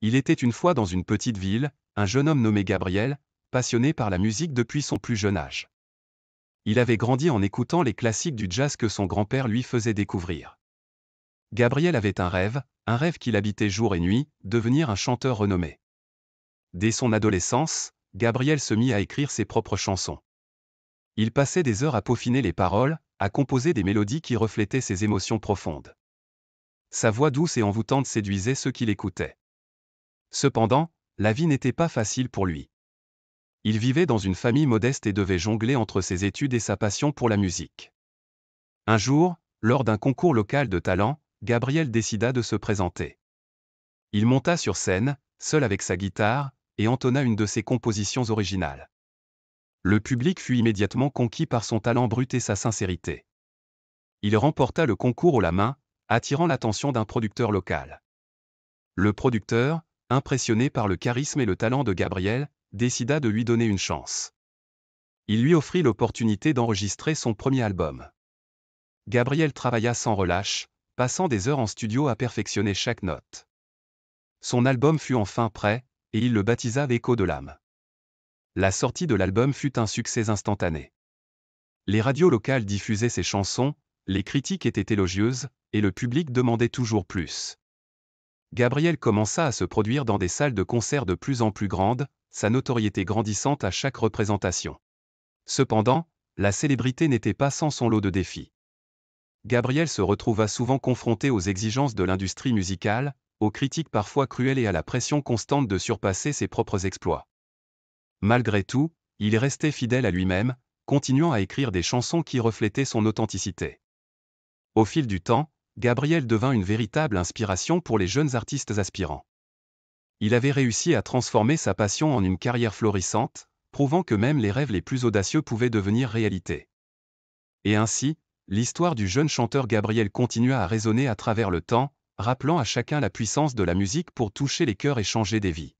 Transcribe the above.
Il était une fois dans une petite ville, un jeune homme nommé Gabriel, passionné par la musique depuis son plus jeune âge. Il avait grandi en écoutant les classiques du jazz que son grand-père lui faisait découvrir. Gabriel avait un rêve, un rêve qu'il habitait jour et nuit, devenir un chanteur renommé. Dès son adolescence, Gabriel se mit à écrire ses propres chansons. Il passait des heures à peaufiner les paroles, à composer des mélodies qui reflétaient ses émotions profondes. Sa voix douce et envoûtante séduisait ceux qui l'écoutaient. Cependant, la vie n'était pas facile pour lui. Il vivait dans une famille modeste et devait jongler entre ses études et sa passion pour la musique. Un jour, lors d'un concours local de talent, Gabriel décida de se présenter. Il monta sur scène, seul avec sa guitare, et entonna une de ses compositions originales. Le public fut immédiatement conquis par son talent brut et sa sincérité. Il remporta le concours au la main, attirant l'attention d'un producteur local. Le producteur, impressionné par le charisme et le talent de Gabriel, décida de lui donner une chance. Il lui offrit l'opportunité d'enregistrer son premier album. Gabriel travailla sans relâche, passant des heures en studio à perfectionner chaque note. Son album fut enfin prêt, et il le baptisa Écho de l'âme. La sortie de l'album fut un succès instantané. Les radios locales diffusaient ses chansons, les critiques étaient élogieuses, et le public demandait toujours plus. Gabriel commença à se produire dans des salles de concert de plus en plus grandes, sa notoriété grandissante à chaque représentation. Cependant, la célébrité n'était pas sans son lot de défis. Gabriel se retrouva souvent confronté aux exigences de l'industrie musicale, aux critiques parfois cruelles et à la pression constante de surpasser ses propres exploits. Malgré tout, il restait fidèle à lui-même, continuant à écrire des chansons qui reflétaient son authenticité. Au fil du temps, Gabriel devint une véritable inspiration pour les jeunes artistes aspirants. Il avait réussi à transformer sa passion en une carrière florissante, prouvant que même les rêves les plus audacieux pouvaient devenir réalité. Et ainsi, l'histoire du jeune chanteur Gabriel continua à résonner à travers le temps, rappelant à chacun la puissance de la musique pour toucher les cœurs et changer des vies.